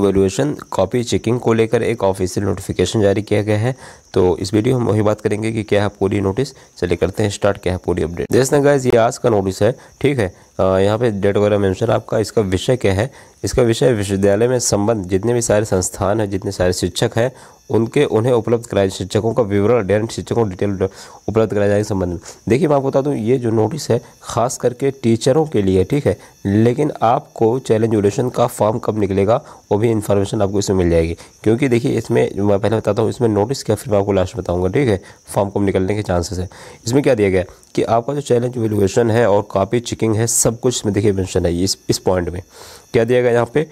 evolution copy checking को लेकर एक ऑफिशियल नोटिफिकेशन जारी किया गया है तो इस वीडियो हम वही बात करेंगे कि क्या है पूरी नोटिस चले करते हैं स्टार्ट क्या है पूरी अपडेट जैसे गाइज ये आज का नोटिस है ठीक है यहाँ पे डेट वगैरह मेंशन आपका इसका विषय क्या है इसका विषय विश्वविद्यालय में संबंध जितने भी सारे संस्थान हैं जितने सारे शिक्षक हैं उनके उन्हें उपलब्ध कराए शिक्षकों का विवरण अध्ययन शिक्षकों डिटेल उपलब्ध कराए जाने के संबंध में देखिए मैं आपको बता दूँ ये जो नोटिस है खास करके टीचरों के लिए ठीक है लेकिन आपको चैलेंज ओडेशन का फॉर्म कब निकलेगा वो भी इन्फॉर्मेशन आपको इसमें मिल जाएगी क्योंकि देखिए इसमें मैं पहले बताता हूँ इसमें नोटिस क्या फिर मैं आपको लास्ट बताऊँगा ठीक है फॉर्म कब निकलने के चांसेस है इसमें क्या दिया गया कि आपका जो चैलेंज वैल्यूएशन है और कापी चिकिंग है सब सब कुछ इसमें देखिए मेंशन है इस इस पॉइंट में क्या दिया गया यहाँ पे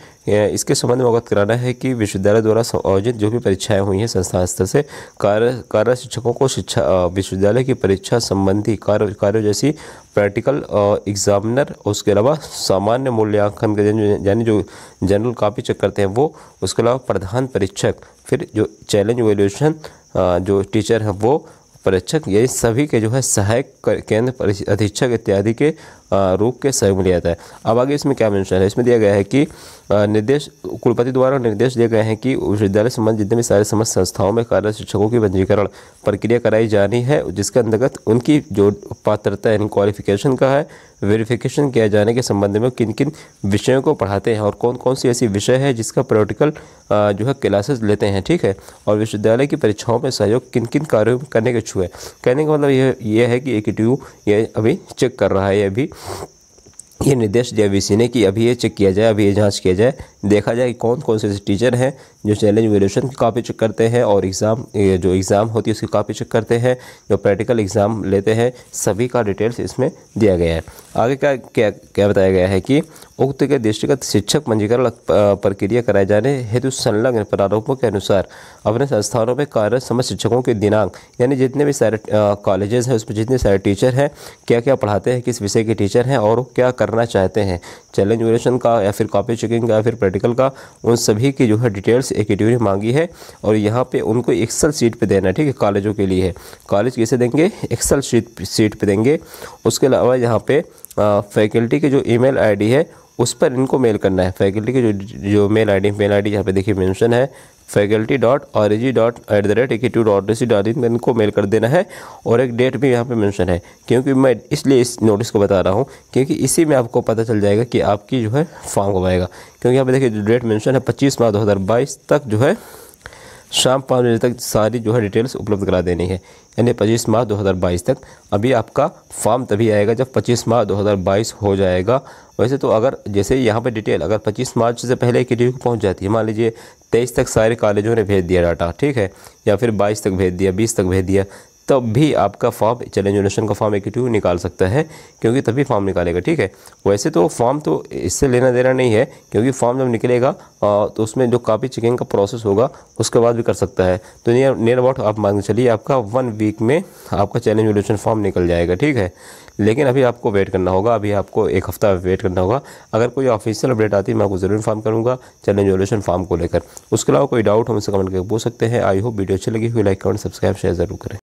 इसके संबंध में अवगत कराना है कि विश्वविद्यालय द्वारा आयोजित जो भी परीक्षाएं हुई हैं संस्थान स्तर से कार्य कार्य शिक्षकों को शिक्षा विश्वविद्यालय की परीक्षा संबंधी कार्य कार्यों जैसी प्रैक्टिकल एग्जामिनर उसके अलावा सामान्य मूल्यांकन यानी जो जनरल कापी चेक करते हैं वो उसके अलावा प्रधान परीक्षक फिर जो चैलेंज वेल्यूशन जो टीचर हैं वो परीक्षक ये सभी के जो है सहायक केंद्र अधीक्षक इत्यादि के रूप के सहयोग में लिया जाता है अब आगे इसमें क्या मेंशन है इसमें दिया गया है कि निर्देश कुलपति द्वारा निर्देश दिए गए हैं कि विश्वविद्यालय संबंध जितने भी सारे समस्त संस्थाओं में कार्यरत शिक्षकों की पंजीकरण प्रक्रिया कराई जानी है जिसके अंतर्गत उनकी जो पात्रता यानी क्वालिफिकेशन का है वेरिफिकेशन किया जाने के संबंध में किन किन विषयों को पढ़ाते हैं और कौन कौन सी ऐसी विषय है जिसका प्रैक्टिकल जो है क्लासेस लेते हैं ठीक है और विश्वविद्यालय की परीक्षाओं में सहयोग किन किन कार्यों में करने के इच्छुक है कहने का मतलब यह यह है कि ए ये अभी चेक कर रहा है ये अभी ये निर्देश दिया वी ने कि अभी ये चेक किया जाए अभी ये जांच किया जाए देखा जाए कि कौन कौन से टीचर हैं जो चैलेंज वेल्यूशन की कापी चेक करते हैं और एग्ज़ाम जो एग्ज़ाम होती है उसकी कापी चेक करते हैं जो प्रैक्टिकल एग्ज़ाम लेते हैं सभी का डिटेल्स इसमें दिया गया है आगे क्या क्या क्या बताया गया है कि उक्त के दृष्टिगत शिक्षक पंजीकरण प्रक्रिया कराए जाने हेतु संलग्न प्रारूपों के अनुसार अपने संस्थानों में कार्यरत समस्त शिक्षकों के दिनांक यानी जितने भी सारे कॉलेजेस हैं उसमें जितने सारे टीचर हैं क्या क्या पढ़ाते हैं किस विषय के टीचर हैं और क्या करना चाहते हैं चैलेंज वेशन का या फिर कॉपी चेकिंग का या फिर प्रैक्टिकल का उन सभी की जो है डिटेल्स एक यूनिट मांगी है और यहाँ पर उनको एक्सल सीट पर देना है ठीक है कॉलेजों के लिए कॉलेज कैसे देंगे एक्सल सीट सीट पर देंगे उसके अलावा यहाँ पर फैकल्टी के जो ईमेल आईडी है उस पर इनको मेल करना है फैकल्टी की जो जो मेल आईडी मेल आईडी यहाँ पे देखिए मेंशन है फैकल्टी डॉट और G dot at the rate एकी two dot C dot in इनको मेल कर देना है और एक डेट भी यहाँ पे मेंशन है क्योंकि मैं इसलिए इस नोटिस को बता रहा हूँ क्योंकि इसी में आपको पता चल जाएगा कि आपकी जो है फॉर्म हो क्योंकि यहाँ पे देखिए जो डेट मेंशन है पच्चीस मार्च दो तक जो है शाम पाँच बजे तक सारी जो है डिटेल्स उपलब्ध करा देनी है यानी पच्चीस मार्च बाईस तक अभी आपका फॉर्म तभी आएगा जब पच्चीस मार्च बाईस हो जाएगा वैसे तो अगर जैसे यहाँ पर डिटेल अगर पच्चीस मार्च से पहले के डी को पहुँच जाती है मान लीजिए तेईस तक सारे कॉलेजों ने भेज दिया डाटा ठीक है या फिर बाईस तक भेज दिया बीस तक भेज दिया तब भी आपका फॉर्म चैलेंज जनरेशन का फॉर्म एक्टिव निकाल सकता है क्योंकि तभी फॉर्म निकालेगा ठीक है वैसे तो फॉर्म तो इससे लेना देना नहीं है क्योंकि फॉर्म जब निकलेगा तो उसमें जो कापी चेकिंग का प्रोसेस होगा उसके बाद भी कर सकता है तो नियर नियर अबाउट आप मान चलिए आपका वन वीक में आपका चैलेंज जनरेशन फॉर्म निकल जाएगा ठीक है लेकिन अभी आपको वेट करना होगा अभी आपको एक हफ़्ता वेट करना होगा अगर कोई ऑफिशियल अपडेट आती है मैं आपको ज़रूर इन्फॉर्म करूँगा चैलेंज वॉल्यूशन फॉर्म को लेकर उसके अलावा कोई डाउट हम इससे कमेंट करके पूछ सकते हैं आई होप वीडियो अच्छी लगी हुई लाइक कमेंट सब्सक्राइब शेयर जरूर करें